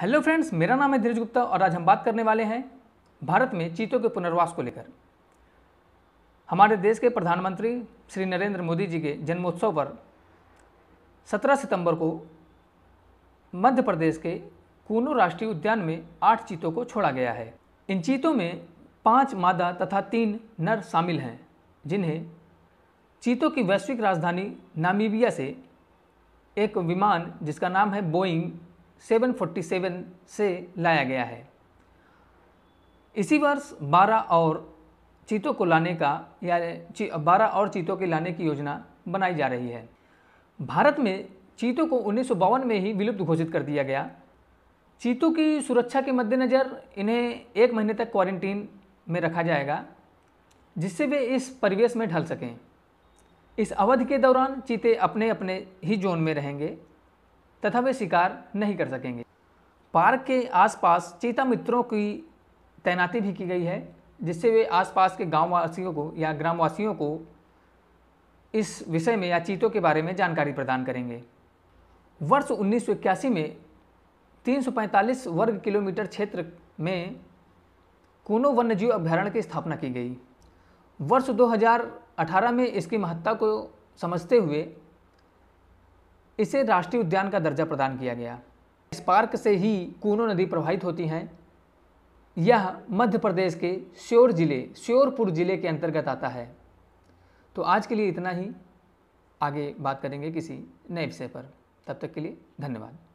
hello friends मेरा नाम है धीरज गुप्ता और आज हम बात करने वाले हैं भारत में चीतों के पुनर्वास को लेकर हमारे देश के प्रधानमंत्री श्री नरेंद्र मोदी जी के जन्मोत्सव पर 17 सितंबर को मध्य प्रदेश के कूनो राष्ट्रीय उद्यान में आठ चीतों को छोड़ा गया है इन चीतों में पाँच मादा तथा तीन नर शामिल हैं जिन्हें चीतों की वैश्विक राजधानी नामीबिया से एक विमान जिसका नाम है बोइंग 747 से लाया गया है इसी वर्ष 12 और चीतों को लाने का या बारह और चीतों के लाने की योजना बनाई जा रही है भारत में चीतों को उन्नीस में ही विलुप्त घोषित कर दिया गया चीतों की सुरक्षा के मद्देनज़र इन्हें एक महीने तक क्वारंटीन में रखा जाएगा जिससे वे इस परिवेश में ढल सकें इस अवधि के दौरान चीते अपने अपने ही जोन में रहेंगे तथा वे शिकार नहीं कर सकेंगे पार्क के आसपास चीता मित्रों की तैनाती भी की गई है जिससे वे आसपास के गाँववासियों को या ग्रामवासियों को इस विषय में या चीतों के बारे में जानकारी प्रदान करेंगे वर्ष उन्नीस में 345 वर्ग किलोमीटर क्षेत्र में कोनो वन्यजीव अभ्यारण्य की स्थापना की गई वर्ष 2018 में इसकी महत्ता को समझते हुए इसे राष्ट्रीय उद्यान का दर्जा प्रदान किया गया इस पार्क से ही कूनो नदी प्रवाहित होती हैं यह मध्य प्रदेश के श्योर जिले श्योरपुर जिले के अंतर्गत आता है तो आज के लिए इतना ही आगे बात करेंगे किसी नए विषय पर तब तक के लिए धन्यवाद